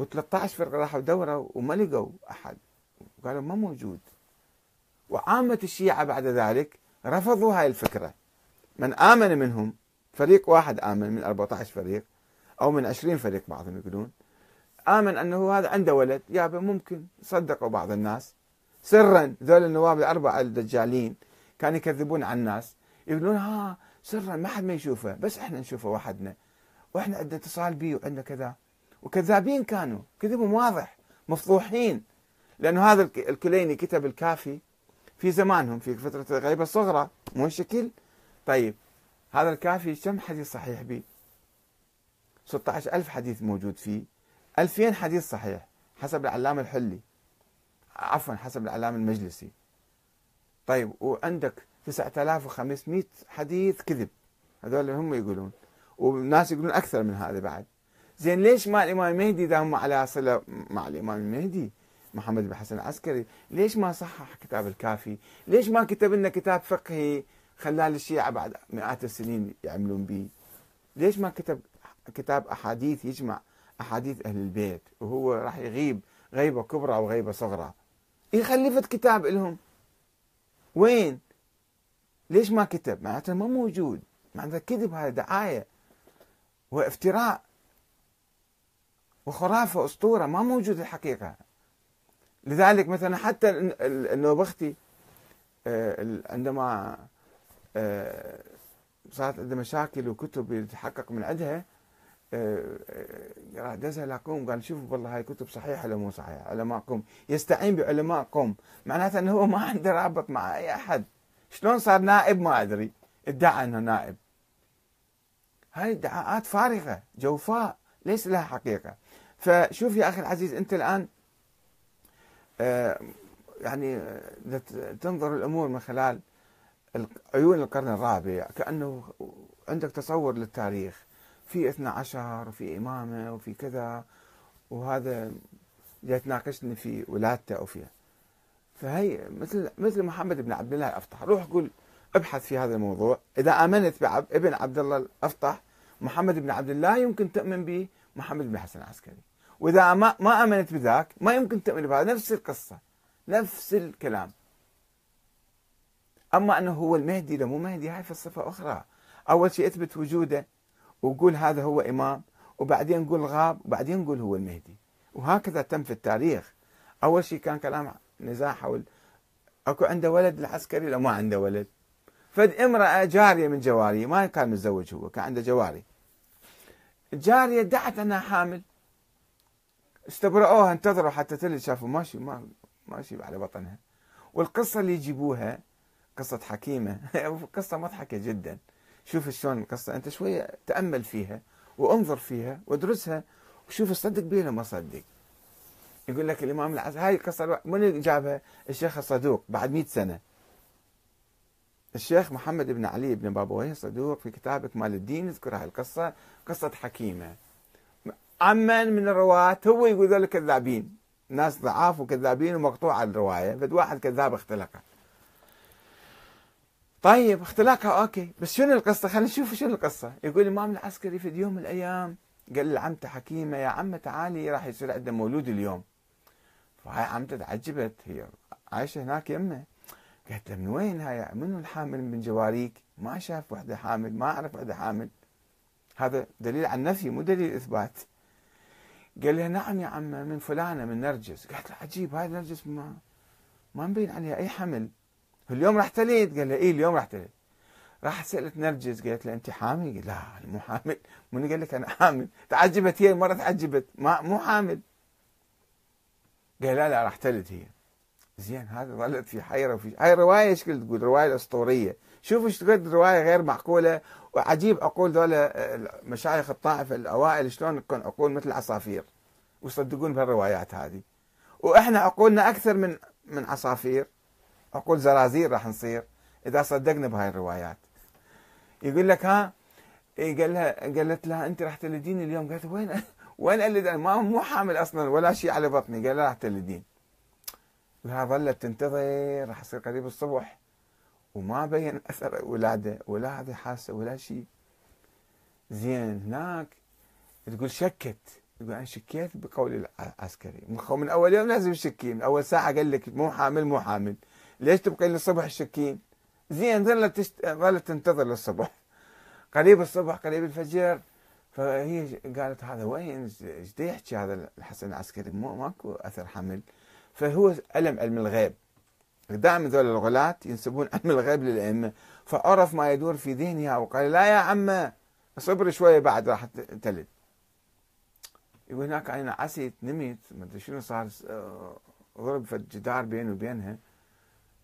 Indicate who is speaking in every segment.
Speaker 1: و13 فرقه راحوا دوروا وما لقوا احد قالوا ما موجود وعامه الشيعه بعد ذلك رفضوا هاي الفكره من امن منهم فريق واحد امن من 14 فريق او من 20 فريق بعضهم يقولون امن انه هذا عنده ولد يابا ممكن صدقوا بعض الناس سرا ذول النواب الاربعه الدجالين كانوا يكذبون على الناس يقولون ها سرا ما حد ما يشوفه بس احنا نشوفه وحدنا واحنا عندنا اتصال به وعندنا كذا وكذابين كانوا كذبهم واضح مفضوحين لأنه هذا الكليني كتب الكافي في زمانهم في فترة الغيبة الصغرى مو شكل طيب هذا الكافي كم حديث صحيح به 16 ألف حديث موجود فيه 2000 حديث صحيح حسب العلامة الحلي عفوا حسب العلامة المجلسي طيب وعندك 9500 حديث كذب هذول هم يقولون وناس يقولون أكثر من هذا بعد زين ليش ما الامام المهدي دام على صله مع الامام المهدي محمد بن حسن العسكري ليش ما صحح كتاب الكافي ليش ما كتب لنا كتاب فقهي خلاه للشيعة بعد مئات السنين يعملون به ليش ما كتب كتاب أحاديث يجمع أحاديث أهل البيت وهو راح يغيب غيبة كبرى وغيبة صغرى يخلفت كتاب لهم وين ليش ما كتب معناته ما موجود معناته كذب هذا دعاية وافتراء وخرافه اسطوره ما موجود الحقيقه لذلك مثلا حتى النوبختي آه، عندما آه، صارت عنده مشاكل وكتب يتحقق من عندها آه، دزها لقوم قال شوفوا والله هاي كتب صحيحه ولا مو صحيحه علماءكم يستعين بعلماءكم معناته انه هو ما عنده رابط مع اي احد شلون صار نائب ما ادري ادعى انه نائب هاي ادعاءات فارغه جوفاء ليس لها حقيقه فشوف يا اخي العزيز انت الان آه، يعني آه، تنظر الامور من خلال عيون القرن الرابع كانه عندك تصور للتاريخ في عشر وفي امامه وفي كذا وهذا يتناقشني في ولادته او فيها فهي مثل مثل محمد بن عبد الله الافطح روح قول ابحث في هذا الموضوع اذا امنت بابن عبد الله الافطح محمد بن عبد الله يمكن تؤمن به محمد بن حسن العسكري وإذا ما, ما آمنت بذاك ما يمكن تؤمن بهذا نفس القصة نفس الكلام أما أنه هو المهدي لو مو مهدي هاي فلسفة أخرى أول شيء أثبت وجوده وقول هذا هو إمام وبعدين قول غاب وبعدين قول هو المهدي وهكذا تم في التاريخ أول شيء كان كلام نزاع حول أكو عنده ولد العسكري لو ما عنده ولد فد امرأة جارية من جواري ما كان متزوج هو كان عنده جواري جارية دعت أنها حامل استبرأوها انتظروا حتى تلد شافوا ماشي ما ماشي على بطنها والقصة اللي يجيبوها قصة حكيمة قصة مضحكة جدا شوف شلون القصة أنت شوية تأمل فيها وانظر فيها وادرسها وشوف صدق بيها ما صدق يقول لك الإمام العز هاي القصة من اللي جابها الشيخ الصدوق بعد 100 سنة الشيخ محمد بن علي بن بابويه صدوق في كتابك مال الدين يذكر هاي القصة قصة حكيمة عمن من الرواة هو يقول ذلك كذابين ناس ضعاف وكذابين ومقطوعة الرواية فد واحد كذاب اختلقه طيب اختلاقها اوكي بس شنو القصة خلينا نشوف شنو القصة يقول الإمام العسكري في يوم من الأيام قال لعمته حكيمة يا عمة تعالي راح يصير عندنا مولود اليوم فهاي عمته تعجبت هي عايشة هناك يمه قالت له من وين هاي منو الحامل من جواريك ما شاف وحده حامل ما عرف وحده حامل هذا دليل عن نفي مو دليل اثبات قال لها نعم يا عمه من فلانه من نرجس قالت له عجيب هاي نرجس ما ما مبين عليها اي حمل اليوم راح تلد قال لها اي اليوم راح تلد راح سالت نرجس قالت لها انت حامل؟ قال لا انا مو حامل من قال لك انا حامل تعجبت هي مره تعجبت ما مو حامل قال لا لا راح تلد هي زين هذا ظلت في حيرة في هاي رواية ايش تقول رواية الأسطورية شوفوا ايش تقول رواية غير معقولة وعجيب عقول ذولا آه، مشايخ الطائف الأوائل شلون تكون عقول مثل العصافير ويصدقون بهالروايات هذه واحنا عقولنا أكثر من من عصافير عقول زرازير راح نصير إذا صدقنا بهاي الروايات يقول لك ها إيه، قال لها قالت لها أنت راح تلديني اليوم قالت وين وين ألد أنا ما مو حامل أصلا ولا شيء على بطني قال لها راح تلديني وها ظلت تنتظر راح يصير قريب الصبح وما بين اثر ولاده ولا هذه حاسه ولا شيء زين هناك تقول شكت تقول انا شكيت بقول العسكري من اول يوم لازم تشكين من اول ساعه قال لك مو حامل مو حامل ليش تبقين للصبح تشكين؟ زين ظلت تشت... ظلت تنتظر للصبح قريب الصبح قريب الفجر فهي قالت هذا وين ايش يحكي هذا الحسن العسكري مو ماكو اثر حمل فهو علم علم الغيب دائما ذول الغلاة ينسبون علم الغيب للأئمة فعرف ما يدور في ذهنها وقال لا يا عمه صبر شوية بعد راح تلد يقول هناك أنا عسيت نمت ما أدري شنو صار آه، ضرب في الجدار بيني وبينها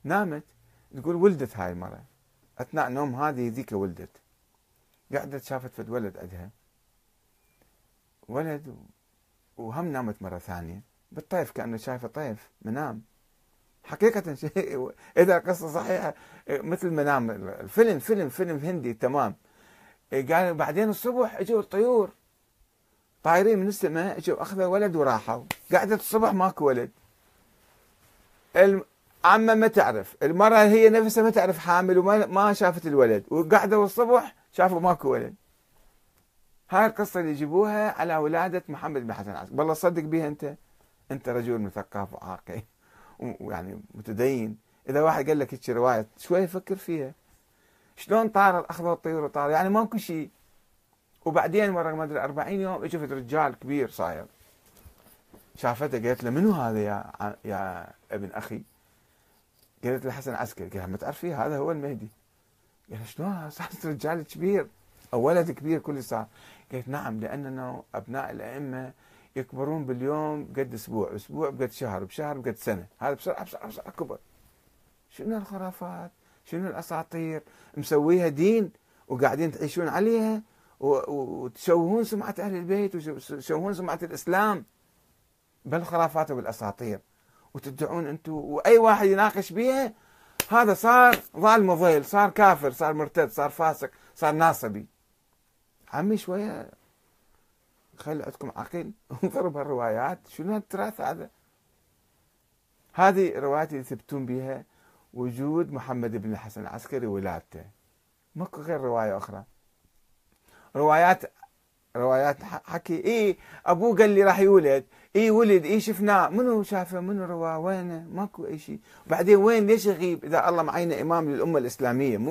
Speaker 1: نامت تقول ولدت هاي المرة أثناء نوم هذه ذيك ولدت قعدت شافت فد ولد عندها ولد وهم نامت مرة ثانية بالطيف كأنه شايفة طيف منام حقيقة شيء إذا قصة صحيحة مثل منام الفيلم فيلم فيلم هندي تمام قال بعدين الصبح اجوا الطيور طايرين من السماء اجوا اخذوا ولد وراحوا قعدت الصبح ماكو ولد عمة ما تعرف المرأة هي نفسها ما تعرف حامل وما ما شافت الولد وقعدوا الصبح شافوا ماكو ولد هاي القصة اللي يجيبوها على ولادة محمد بن حسن العسكري والله صدق بيها أنت انت رجل مثقف وعاقل ويعني متدين اذا واحد قال لك هيك روايه شوي فكر فيها شلون طار الاخضر الطيور وطار يعني ماكو شيء وبعدين مره ما ادري 40 يوم شفت رجال كبير صاير شافته قالت له منو هذا يا يا ابن اخي؟ قالت له حسن عسكري قال ما تعرفيه هذا هو المهدي قال شلون صارت رجال كبير او ولد كبير كل ساعه قالت نعم لاننا ابناء الائمه يكبرون باليوم قد اسبوع، اسبوع قد شهر، بشهر قد سنه، هذا بسرعه بسرعه بسرعه كبر. شنو الخرافات؟ شنو الاساطير؟ مسويها دين وقاعدين تعيشون عليها وتشوهون سمعه اهل البيت وتشوهون سمعه الاسلام بالخرافات وبالاساطير وتدعون انتم واي واحد يناقش بها هذا صار ظالم وظيل، صار كافر، صار مرتد، صار فاسق، صار ناصبي. عمي شويه خلي عندكم عقل انظروا بالروايات شنو هالتراث هذا هذه الروايات اللي يثبتون بها وجود محمد بن الحسن العسكري ولادته ماكو غير رواية أخرى روايات روايات حكي اي ابوه قال لي راح يولد اي ولد اي شفناه منو شافه منو رواه وينه ماكو اي شيء بعدين وين ليش يغيب اذا الله معينه امام للامه الاسلاميه مو